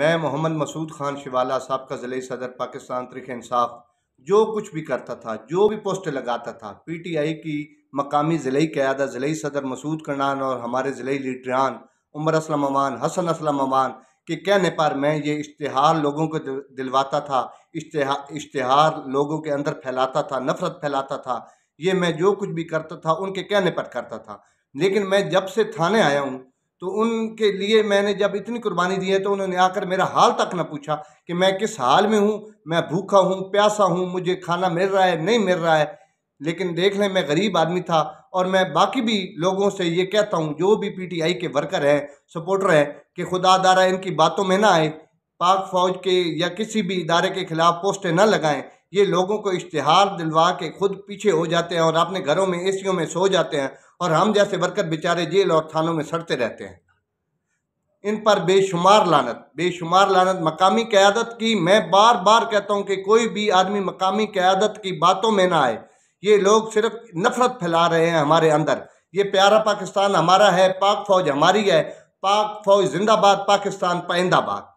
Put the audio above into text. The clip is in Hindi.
मैं मोहम्मद मसूद खान शिवाला साहब का ज़िले सदर पाकिस्तान तरीक इंसाफ जो कुछ भी करता था जो भी पोस्ट लगाता था पीटीआई की मकामी ज़िले क़्यादा ज़िले सदर मसूद करनान और हमारे ज़िले लीडरान उमर असलम अमान हसन असलम अमान के कहने पर मैं ये इश्तहार लोगों को दिलवाता था इश्तहार इश्तहार लोगों के अंदर फैलाता था नफ़रत फैलाता था ये मैं जो कुछ भी करता था उनके कहने पर करता था लेकिन मैं जब से थाने आया हूँ तो उनके लिए मैंने जब इतनी कुर्बानी दी है तो उन्होंने आकर मेरा हाल तक ना पूछा कि मैं किस हाल में हूँ मैं भूखा हूँ प्यासा हूँ मुझे खाना मिल रहा है नहीं मिल रहा है लेकिन देख लें मैं गरीब आदमी था और मैं बाकी भी लोगों से ये कहता हूँ जो भी पीटीआई के वर्कर हैं सपोर्टर हैं कि खुदा दारा इनकी बातों में ना आए पाक फौज के या किसी भी इदारे के खिलाफ पोस्टें ना लगाएं ये लोगों को इश्तहार दिलवा के खुद पीछे हो जाते हैं और अपने घरों में एसीओं में सो जाते हैं और हम जैसे बरकर बेचारे जेल और थानों में सड़ते रहते हैं इन पर बेशुमार लानत बेशुमार लानत मकामी क़्यादत की मैं बार बार कहता हूँ कि कोई भी आदमी मकामी क़्यादत की बातों में ना आए ये लोग सिर्फ नफ़रत फैला रहे हैं हमारे अंदर ये प्यारा पाकिस्तान हमारा है पाक फ़ौज हमारी है पाक फ़ौज जिंदाबाद पाकिस्तान पाइंदाबाद